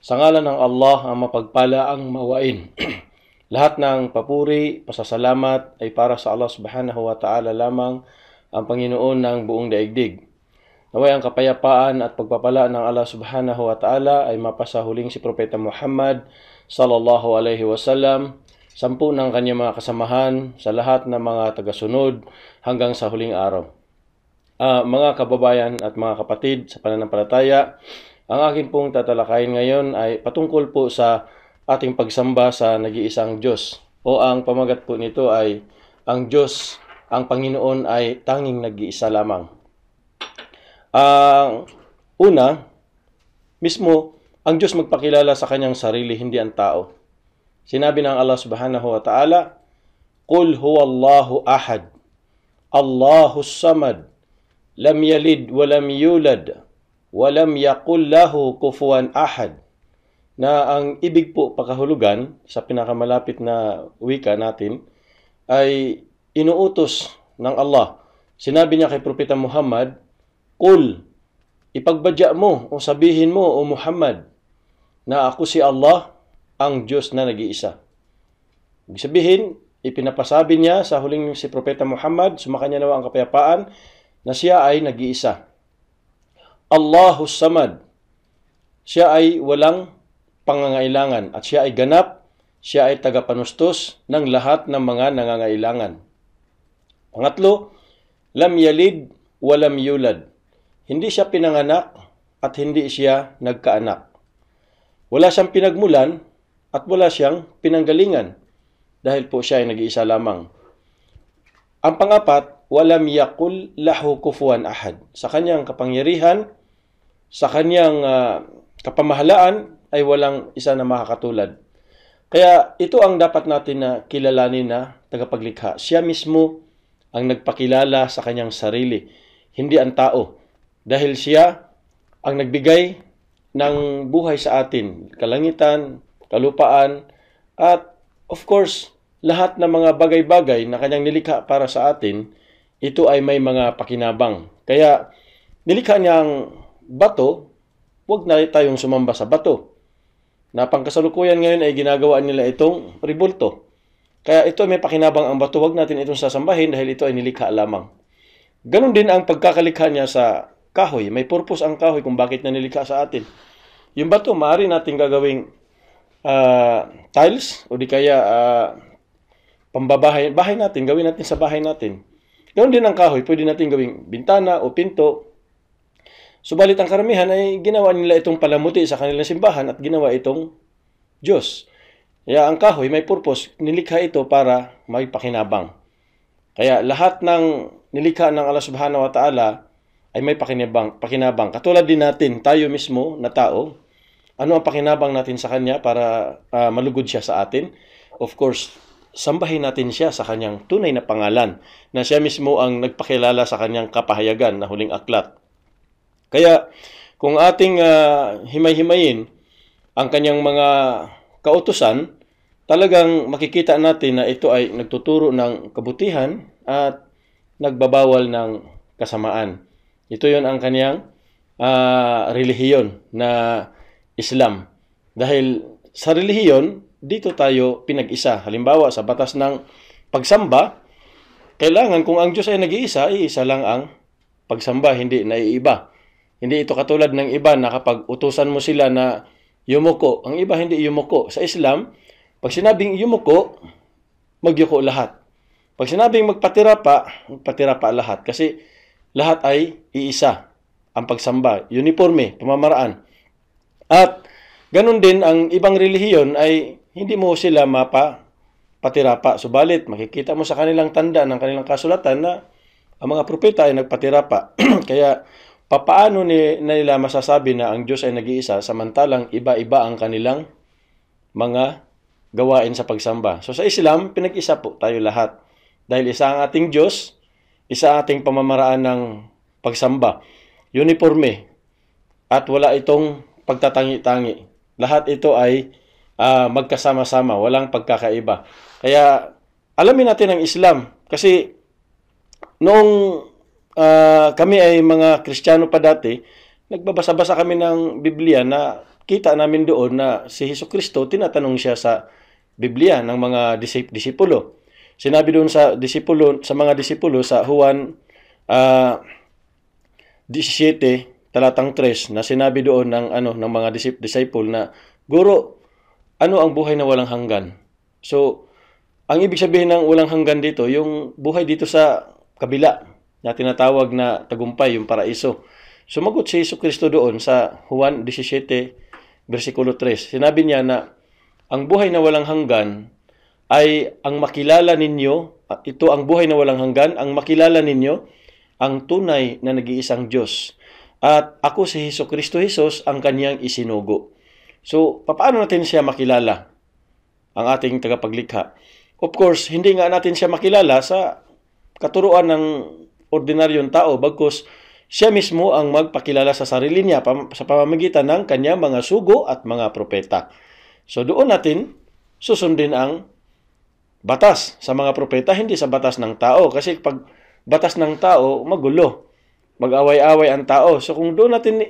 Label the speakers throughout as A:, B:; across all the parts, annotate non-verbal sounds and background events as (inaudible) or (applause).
A: Sa ngalan ng Allah ang mapagpala ang mawain. (clears throat) Lahat ng papuri, pasasalamat ay para sa Allah subhanahu wa ta'ala lamang ang Panginoon ng buong daigdig. Naway ang kapayapaan at pagpapala ng Allah subhanahu wa ta'ala ay mapasa huling si Propeta Muhammad sallallahu alaihi wasallam, sampu ng kanyang mga kasamahan sa lahat ng mga tagasunod hanggang sa huling araw. Uh, mga kababayan at mga kapatid sa pananampalataya, ang akin pong tatalakayin ngayon ay patungkol po sa ating pagsamba sa nag-iisang Diyos. O ang pamagat po nito ay ang Diyos, ang Panginoon ay tanging nag-iisa lamang. Ang uh, una, mismo ang Diyos magpakilala sa kanyang sarili, hindi ang tao. Sinabi ng Allah Subhanahu wa Ta'ala, "Qul huwa Allahu ahad, Allahu samad, lam yalid wa lam yulad." walam yakul lahu kufuan ahad na ang ibig po pakahulugan sa pinakamalapit na wika natin ay inuutos ng Allah. Sinabi niya kay Propeta Muhammad, Kul, ipagbadya mo o sabihin mo o Muhammad na ako si Allah ang Diyos na nag-iisa. Ibig sabihin, ipinapasabi niya sa huling si Propeta Muhammad, sumakanya nawa ang kapayapaan, na siya ay nag-iisa. Allahu Samad. Siya ay walang pangangailangan at siya ay ganap, siya ay tagapanustos ng lahat ng mga nangangailangan. Pangatlo, lam yalid walam yulad. Hindi siya pinanganak at hindi siya nagkaanak. Wala siyang pinagmulan at wala siyang pinanggalingan dahil po siya ay nag-iisa lamang. Ang pangapat, walam yakul lahu kufuan ahad. Sa kanyang kapangyarihan, sa kanyang uh, kapamahalaan ay walang isa na makakatulad. Kaya ito ang dapat natin na kilalanin na tagapaglikha. Siya mismo ang nagpakilala sa kanyang sarili, hindi ang tao. Dahil siya ang nagbigay ng buhay sa atin, kalangitan, kalupaan, at of course, lahat ng mga bagay-bagay na kanyang nilikha para sa atin, ito ay may mga pakinabang. Kaya nilikha niyang bato, huwag na tayong sumamba sa bato. Napangkasalukuyan ngayon ay ginagawa nila itong ribulto. Kaya ito may pakinabang ang bato, huwag natin itong sasambahin dahil ito ay nilikha lamang. Ganon din ang pagkakalikha niya sa kahoy. May purpose ang kahoy kung bakit na nilikha sa atin. Yung bato, maaari natin gagawing uh, tiles o di kaya uh, pambabahay. Bahay natin, gawin natin sa bahay natin. Ganon din ang kahoy, pwede natin gawing bintana o pinto Subalit ang karamihan ay ginawa nila itong palamuti sa kanilang simbahan at ginawa itong Diyos. Kaya ang kahoy may purpose, nilikha ito para may pakinabang. Kaya lahat ng nilikha ng Allah Subhanahu wa Ta'ala ay may pakinabang, pakinabang. Katulad din natin, tayo mismo na tao, ano ang pakinabang natin sa Kanya para uh, malugod siya sa atin? Of course, sambahin natin siya sa kanyang tunay na pangalan na siya mismo ang nagpakilala sa kanyang kapahayagan na huling aklat. Kaya kung ating uh, himay-himayin ang kanyang mga kautusan, talagang makikita natin na ito ay nagtuturo ng kabutihan at nagbabawal ng kasamaan. Ito yon ang kanyang uh, relihiyon na Islam. Dahil sa relihiyon, dito tayo pinag-isa. Halimbawa, sa batas ng pagsamba, kailangan kung ang Diyos ay nag-iisa, iisa lang ang pagsamba, hindi naiiba. Hindi ito katulad ng iba na kapag utusan mo sila na yumuko, ang iba hindi yumuko. Sa Islam, pag sinabing yumuko, magyuko lahat. Pag sinabing magpatira pa, magpatira pa lahat. Kasi lahat ay iisa ang pagsamba, uniforme, pamamaraan. At ganun din ang ibang relihiyon ay hindi mo sila mapa patira pa. Subalit, makikita mo sa kanilang tanda ng kanilang kasulatan na ang mga propeta ay nagpatira pa. (clears throat) Kaya papaano ni, na nila masasabi na ang Diyos ay nag-iisa samantalang iba-iba ang kanilang mga gawain sa pagsamba. So sa Islam, pinag-isa po tayo lahat. Dahil isa ang ating Diyos, isa ating pamamaraan ng pagsamba. Uniforme. At wala itong pagtatangi-tangi. Lahat ito ay uh, magkasama-sama, walang pagkakaiba. Kaya alamin natin ang Islam kasi noong uh, kami ay mga Kristiyano pa dati, nagbabasa-basa kami ng Biblia na kita namin doon na si Heso Kristo, tinatanong siya sa Biblia ng mga disip- disipulo. Sinabi doon sa disipulo, sa mga disipulo sa Juan uh, ah, 17 talatang 3 na sinabi doon ng ano ng mga disip- disciple na Guro, ano ang buhay na walang hanggan? So, ang ibig sabihin ng walang hanggan dito, yung buhay dito sa kabila, na tinatawag na tagumpay, yung paraiso. Sumagot si Yesu Kristo doon sa Juan 17, versikulo 3. Sinabi niya na, ang buhay na walang hanggan ay ang makilala ninyo, ito ang buhay na walang hanggan, ang makilala ninyo, ang tunay na nag-iisang Diyos. At ako si Heso Kristo Jesus, ang kanyang isinugo. So, paano natin siya makilala? Ang ating tagapaglikha. Of course, hindi nga natin siya makilala sa katuruan ng ordinaryong tao bagkus siya mismo ang magpakilala sa sarili niya sa pamamagitan ng kanyang mga sugo at mga propeta. So doon natin susundin ang batas sa mga propeta, hindi sa batas ng tao. Kasi pag batas ng tao, magulo. Mag-away-away ang tao. So kung doon natin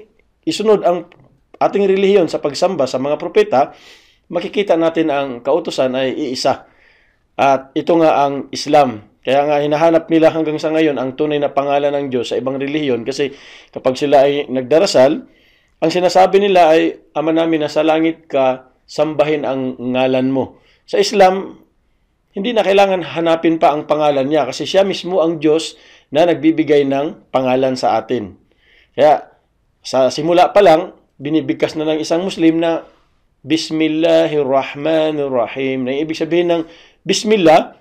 A: isunod ang ating relihiyon sa pagsamba sa mga propeta, makikita natin ang kautusan ay iisa. At ito nga ang Islam kaya nga hinahanap nila hanggang sa ngayon ang tunay na pangalan ng Diyos sa ibang relihiyon kasi kapag sila ay nagdarasal, ang sinasabi nila ay, Ama namin, na sa langit ka, sambahin ang ngalan mo. Sa Islam, hindi na kailangan hanapin pa ang pangalan niya kasi siya mismo ang Diyos na nagbibigay ng pangalan sa atin. Kaya sa simula pa lang, binibigkas na ng isang Muslim na Bismillahirrahmanirrahim. Na ibig sabihin ng Bismillah,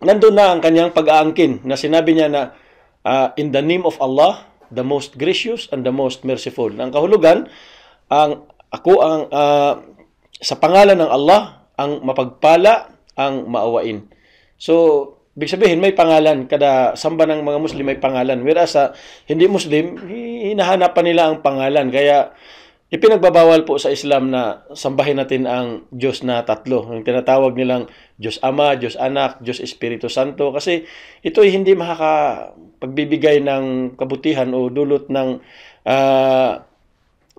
A: nandun na ang kanyang pag-aangkin na sinabi niya na uh, in the name of Allah, the most gracious and the most merciful. Ang kahulugan, ang ako ang uh, sa pangalan ng Allah, ang mapagpala, ang maawain. So, big sabihin may pangalan kada samba ng mga Muslim may pangalan. Whereas sa uh, hindi Muslim, hinahanap pa nila ang pangalan. Kaya Ipinagbabawal po sa Islam na sambahin natin ang Diyos na tatlo, yung tinatawag nilang Diyos Ama, Diyos Anak, Diyos Espiritu Santo kasi ito ay hindi makakapagbibigay ng kabutihan o dulot ng uh,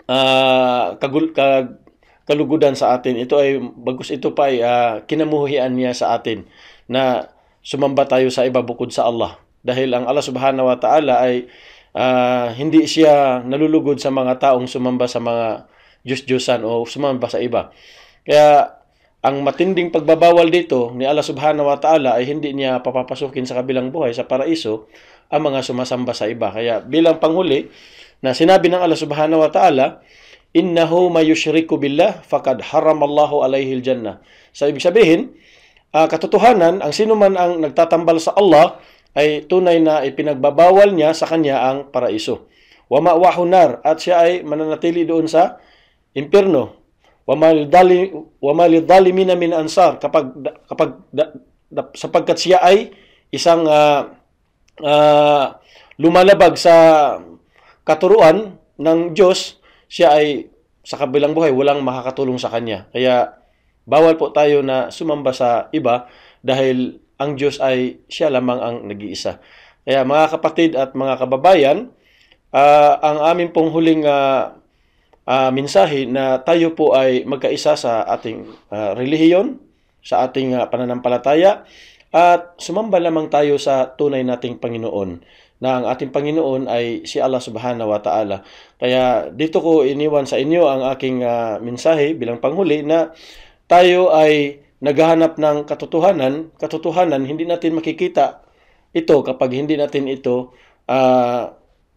A: uh, kagul- kag- kalugudan sa atin. Ito ay bagus ito pa ay uh, kinamuhian niya sa atin na sumamba tayo sa iba bukod sa Allah dahil ang Allah Subhanahu wa Ta'ala ay uh, hindi siya nalulugod sa mga taong sumamba sa mga Diyos-Diyosan o sumamba sa iba. Kaya ang matinding pagbabawal dito ni Allah Subhanahu wa Ta'ala ay hindi niya papapasukin sa kabilang buhay sa paraiso ang mga sumasamba sa iba. Kaya bilang panghuli na sinabi ng Allah Subhanahu wa Ta'ala, innahu mayushriku billah faqad haramallahu alayhi aljannah." jannah So ibig sabihin, uh, katotohanan ang sino man ang nagtatambal sa Allah ay tunay na ipinagbabawal niya sa kanya ang paraiso. Wa ma'wahunar at siya ay mananatili doon sa impyerno. Wa malidalimina min ansar kapag kapag da, da, sapagkat siya ay isang uh, uh, lumalabag sa katuruan ng Diyos, siya ay sa kabilang buhay walang makakatulong sa kanya. Kaya bawal po tayo na sumamba sa iba dahil ang Diyos ay siya lamang ang nag-iisa. Kaya mga kapatid at mga kababayan, uh, ang amin pong huling uh, uh, mensahe na tayo po ay magkaisa sa ating uh, relihiyon, sa ating uh, pananampalataya, at sumamba lamang tayo sa tunay nating Panginoon na ang ating Panginoon ay si Allah Subhanahu wa Ta'ala. Kaya dito ko iniwan sa inyo ang aking uh, mensahe bilang panghuli na tayo ay naghahanap ng katotohanan, katotohanan hindi natin makikita ito kapag hindi natin ito uh,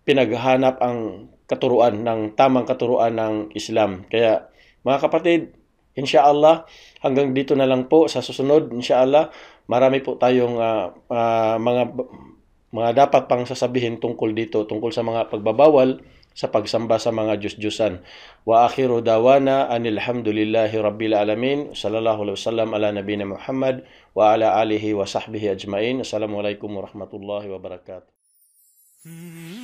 A: pinaghahanap ang katuruan ng tamang katuruan ng Islam. Kaya mga kapatid, insyaallah hanggang dito na lang po sa susunod insyaallah marami po tayong uh, uh, mga mga dapat pang sasabihin tungkol dito tungkol sa mga pagbabawal sa pagsamba sa mga Diyos-Diyosan. Wa akhiru dawana anilhamdulillahi rabbil alamin. Sallallahu alaihi wasallam ala nabina Muhammad wa ala alihi wa sahbihi ajmain. Assalamualaikum warahmatullahi wabarakatuh. Hmm.